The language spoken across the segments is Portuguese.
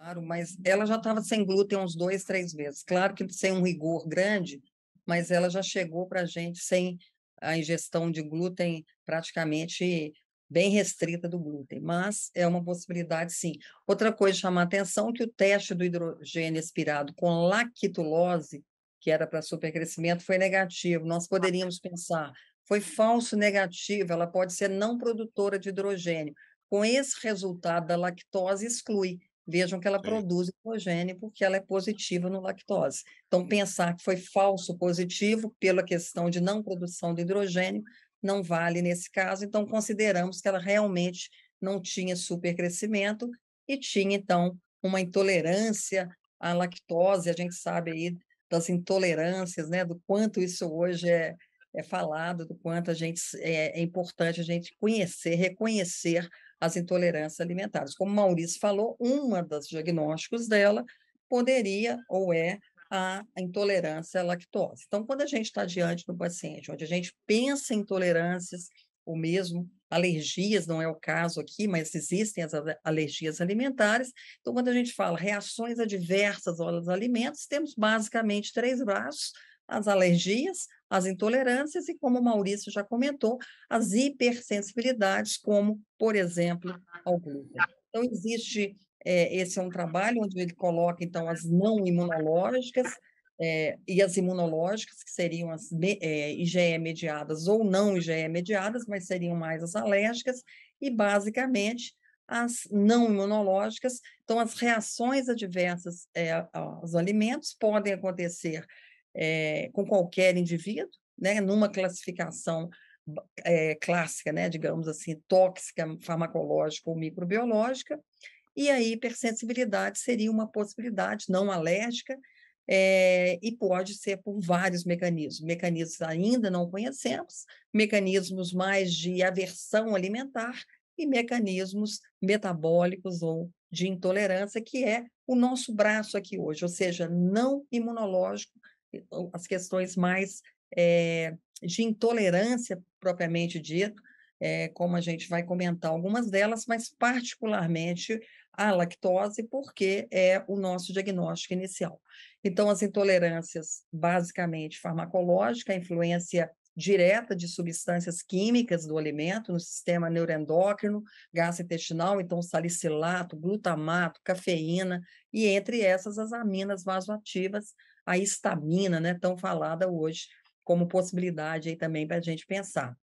Claro, mas ela já estava sem glúten uns dois, três meses. Claro que sem um rigor grande, mas ela já chegou para a gente sem a ingestão de glúten praticamente bem restrita do glúten, mas é uma possibilidade sim. Outra coisa chamar atenção é que o teste do hidrogênio expirado com lactulose, que era para supercrescimento, foi negativo. Nós poderíamos pensar, foi falso negativo, ela pode ser não produtora de hidrogênio. Com esse resultado da lactose exclui. Vejam que ela Sim. produz hidrogênio porque ela é positiva no lactose. Então, pensar que foi falso positivo pela questão de não produção de hidrogênio não vale nesse caso, então consideramos que ela realmente não tinha supercrescimento e tinha, então, uma intolerância à lactose, a gente sabe aí das intolerâncias, né, do quanto isso hoje é, é falado, do quanto a gente é, é importante a gente conhecer, reconhecer as intolerâncias alimentares. Como Maurício falou, uma das diagnósticos dela poderia ou é a intolerância à lactose. Então, quando a gente está diante do paciente, onde a gente pensa em intolerâncias, ou mesmo alergias, não é o caso aqui, mas existem as alergias alimentares. Então, quando a gente fala reações adversas aos alimentos, temos basicamente três braços, as alergias, as intolerâncias e, como o Maurício já comentou, as hipersensibilidades, como, por exemplo, ao glúten. Então, existe, é, esse é um trabalho onde ele coloca, então, as não imunológicas é, e as imunológicas, que seriam as é, eh, IgE mediadas ou não IgE mediadas, mas seriam mais as alérgicas, e, basicamente, as não imunológicas. Então, as reações adversas é, aos alimentos podem acontecer é, com qualquer indivíduo, né, numa classificação é, clássica, né, digamos assim, tóxica, farmacológica ou microbiológica, e a hipersensibilidade seria uma possibilidade não alérgica é, e pode ser por vários mecanismos, mecanismos ainda não conhecemos, mecanismos mais de aversão alimentar e mecanismos metabólicos ou de intolerância, que é o nosso braço aqui hoje, ou seja, não imunológico, as questões mais é, de intolerância propriamente dito, é, como a gente vai comentar algumas delas, mas particularmente a lactose, porque é o nosso diagnóstico inicial. Então, as intolerâncias basicamente farmacológica, a influência direta de substâncias químicas do alimento no sistema neuroendócrino, gastrointestinal, então salicilato, glutamato, cafeína, e entre essas as aminas vasoativas, a estamina, né, tão falada hoje, como possibilidade aí também para a gente pensar.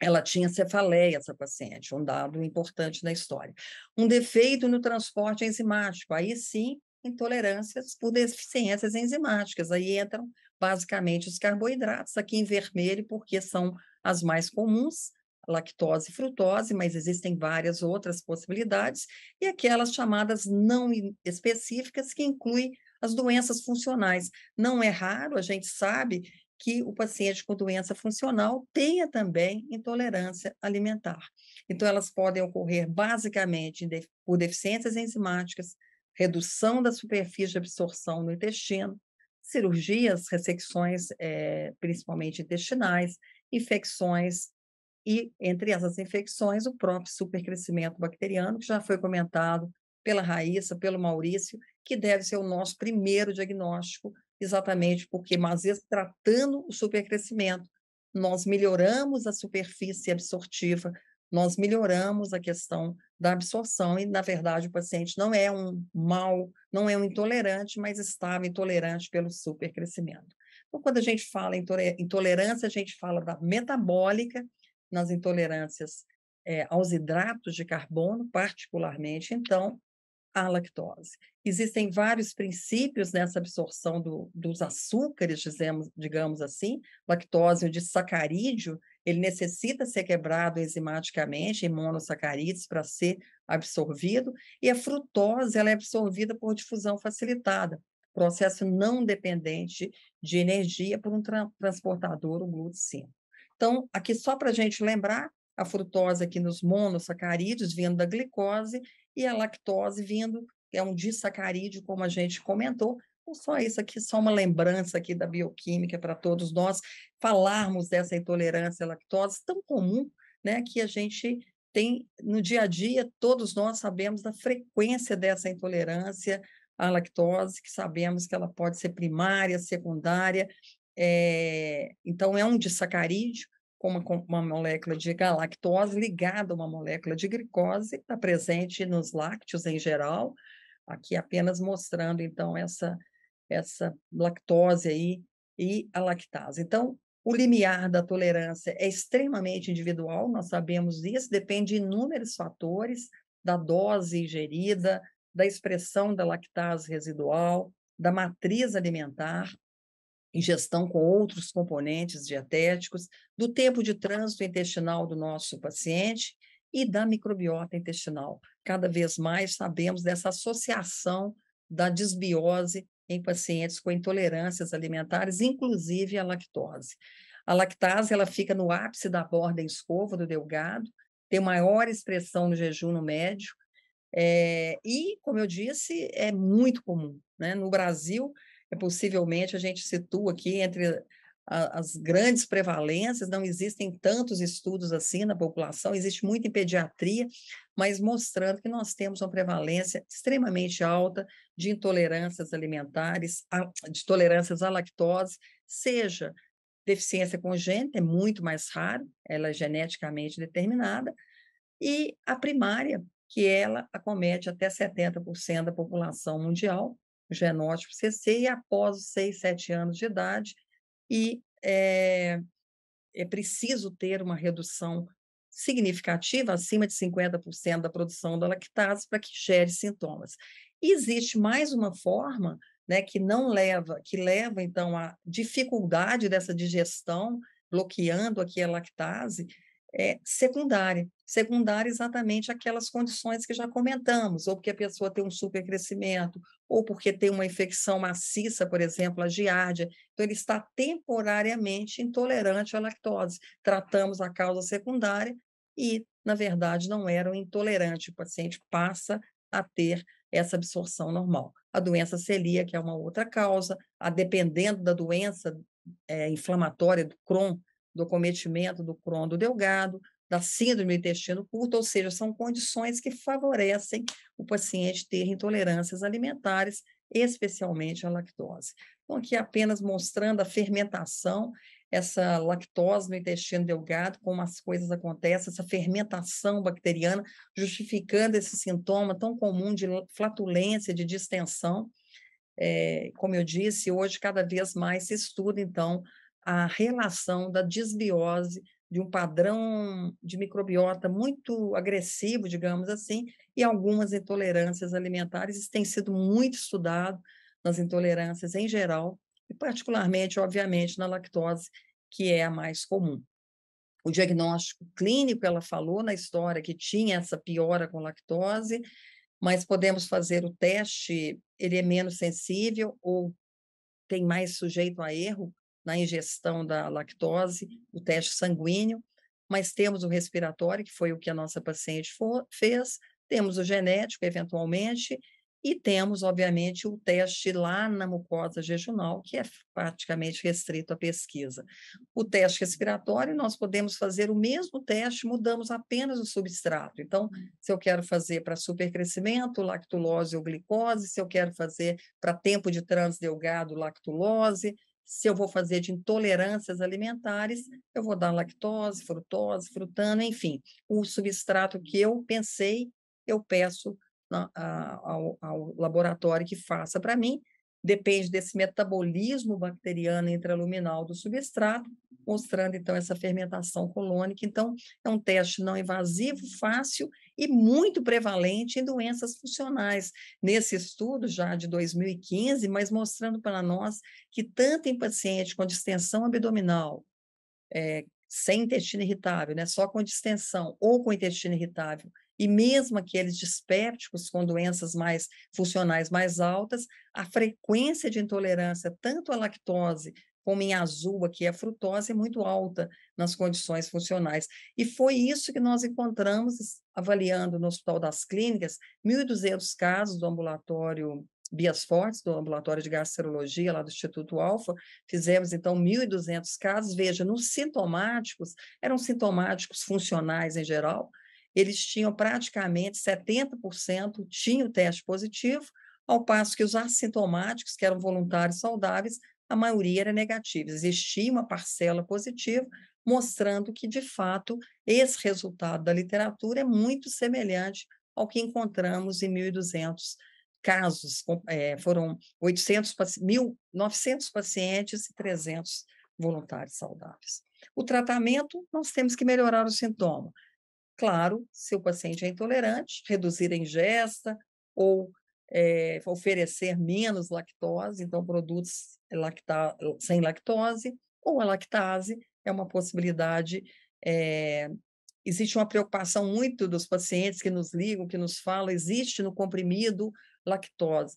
Ela tinha cefaleia, essa paciente, um dado importante na história. Um defeito no transporte enzimático, aí sim, intolerâncias por deficiências enzimáticas, aí entram basicamente os carboidratos, aqui em vermelho, porque são as mais comuns, lactose e frutose, mas existem várias outras possibilidades, e aquelas chamadas não específicas, que inclui as doenças funcionais. Não é raro, a gente sabe que o paciente com doença funcional tenha também intolerância alimentar. Então, elas podem ocorrer basicamente por deficiências enzimáticas, redução da superfície de absorção no intestino, cirurgias, ressecções, é, principalmente intestinais, infecções e, entre essas infecções, o próprio supercrescimento bacteriano, que já foi comentado pela Raíssa, pelo Maurício, que deve ser o nosso primeiro diagnóstico, exatamente porque, às vezes, tratando o supercrescimento, nós melhoramos a superfície absortiva, nós melhoramos a questão da absorção e, na verdade, o paciente não é um mal, não é um intolerante, mas estava intolerante pelo supercrescimento. Então, quando a gente fala em intolerância, a gente fala da metabólica, nas intolerâncias é, aos hidratos de carbono, particularmente, então, à lactose. Existem vários princípios nessa absorção do, dos açúcares, dizemos, digamos assim, lactose, o disacarídeo, ele necessita ser quebrado enzimaticamente em monossacarídeos para ser absorvido, e a frutose ela é absorvida por difusão facilitada, processo não dependente de energia por um tra transportador, o glúten Então, aqui só para a gente lembrar, a frutose aqui nos monossacarídeos, vindo da glicose, e a lactose vindo, é um disacarídeo, como a gente comentou. Então, só isso aqui, só uma lembrança aqui da bioquímica para todos nós falarmos dessa intolerância à lactose tão comum, né, que a gente tem no dia a dia, todos nós sabemos da frequência dessa intolerância à lactose, que sabemos que ela pode ser primária, secundária, é, então é um disacarídeo com uma, uma, molécula de galactose ligada a uma molécula de glicose, está presente nos lácteos em geral, aqui apenas mostrando, então, essa, essa lactose aí e a lactase. Então, o limiar da tolerância é extremamente individual, nós sabemos isso, depende de inúmeros fatores, da dose ingerida, da expressão da lactase residual, da matriz alimentar, ingestão com outros componentes dietéticos, do tempo de trânsito intestinal do nosso paciente e da microbiota intestinal. Cada vez mais sabemos dessa associação da desbiose em pacientes com intolerâncias alimentares, inclusive a lactose. A lactase ela fica no ápice da borda em escova do delgado, tem maior expressão no jejum médio, é, eh, e, como eu disse, é muito comum. Né? No Brasil, é, possivelmente a gente situa aqui entre as grandes prevalências, não existem tantos estudos assim na população, existe muito em pediatria, mas mostrando que nós temos uma prevalência extremamente alta de intolerâncias alimentares, de tolerâncias à lactose, seja deficiência congênita, é muito mais raro, ela é geneticamente determinada, e a primária, que ela acomete até 70% da população mundial, genótipo CC e após os 6, 7 anos de idade e é, é preciso ter uma redução significativa, acima de 50% da produção da lactase, para que gere sintomas. E existe mais uma forma né, que não leva, que leva então à dificuldade dessa digestão, bloqueando aqui a lactase, é, secundária, secundária exatamente aquelas condições que já comentamos, ou porque a pessoa tem um supercrescimento, ou porque tem uma infecção maciça, por exemplo, a giardia. Então, ele está temporariamente intolerante à lactose. Tratamos a causa secundária e, na verdade, não era um intolerante. O paciente passa a ter essa absorção normal. A doença celíaca é uma outra causa, a dependendo da doença é, inflamatória do Crohn, do cometimento do Crohn do Delgado, da síndrome do intestino curto, ou seja, são condições que favorecem o paciente ter intolerâncias alimentares, especialmente a lactose. Então, aqui apenas mostrando a fermentação, essa lactose no intestino delgado, como as coisas acontecem, essa fermentação bacteriana, justificando esse sintoma tão comum de flatulência, de distensão. É, como eu disse, hoje cada vez mais se estuda, então, a relação da desbiose de um padrão de microbiota muito agressivo, digamos assim, e algumas intolerâncias alimentares. Isso tem sido muito estudado nas intolerâncias em geral, e particularmente, obviamente, na lactose, que é a mais comum. O diagnóstico clínico, ela falou na história que tinha essa piora com lactose, mas podemos fazer o teste, ele é menos sensível ou tem mais sujeito a erro na ingestão da lactose, o teste sanguíneo, mas temos o respiratório, que foi o que a nossa paciente for, fez, temos o genético, eventualmente, e temos, obviamente, o teste lá na mucosa jejunal, que é praticamente restrito à pesquisa. O teste respiratório, nós podemos fazer o mesmo teste, mudamos apenas o substrato. Então, se eu quero fazer para supercrescimento, lactulose ou glicose, se eu quero fazer para tempo de trânsito delgado, lactulose, se eu vou fazer de intolerâncias alimentares, eu vou dar lactose, frutose, frutana, enfim, o substrato que eu pensei, eu peço na, a, ao, ao laboratório que faça para mim. Depende desse metabolismo bacteriano intraluminal do substrato, mostrando então essa fermentação colônica. Então, é um teste não invasivo, fácil e muito prevalente em doenças funcionais. Nesse estudo já de 2015, mas mostrando para nós que tanto em paciente com distensão abdominal, é, sem intestino irritável, né, só com distensão ou com intestino irritável, e mesmo aqueles dispépticos com doenças mais funcionais mais altas, a frequência de intolerância tanto à lactose como em azul, que é frutose, é muito alta nas condições funcionais. E foi isso que nós encontramos, avaliando no Hospital das Clínicas, 1.200 casos do ambulatório Bias Fortes, do Ambulatório de Gastroenterologia, lá do Instituto Alfa, fizemos então 1.200 casos. Veja, nos sintomáticos, eram sintomáticos funcionais em geral, eles tinham praticamente 70% tinham teste positivo, ao passo que os assintomáticos, que eram voluntários saudáveis, a maioria era negativa. Existia uma parcela positiva, mostrando que, de fato, esse resultado da literatura é muito semelhante ao que encontramos em 1.200 casos. É, foram 800, 1.900 pacientes e 300 voluntários saudáveis. O tratamento, nós temos que melhorar o sintoma. Claro, se o paciente é intolerante, reduzir a ingesta ou é, oferecer menos lactose, então produtos lacta sem lactose, ou a lactase é uma possibilidade. É, existe uma preocupação muito dos pacientes que nos ligam, que nos falam, existe no comprimido lactose.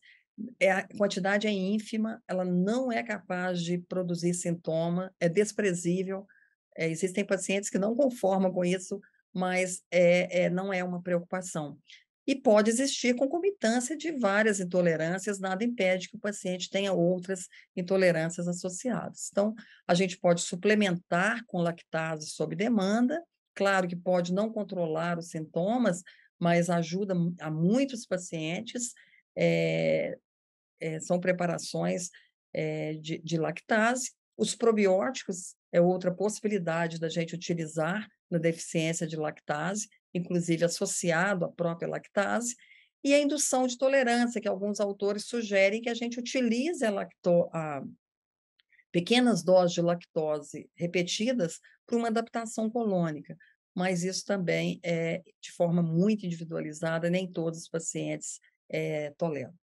É, a quantidade é ínfima, ela não é capaz de produzir sintoma, é desprezível. É, existem pacientes que não conformam com isso, mas é, é, não é uma preocupação. E pode existir concomitância de várias intolerâncias, nada impede que o paciente tenha outras intolerâncias associadas. Então, a gente pode suplementar com lactase sob demanda, claro que pode não controlar os sintomas, mas ajuda a muitos pacientes. É, é, são preparações é, de, de lactase. Os probióticos é outra possibilidade da gente utilizar na deficiência de lactase, inclusive associado à própria lactase, e a indução de tolerância, que alguns autores sugerem que a gente utilize a lacto a pequenas doses de lactose repetidas para uma adaptação colônica. Mas isso também é de forma muito individualizada, nem todos os pacientes é, toleram.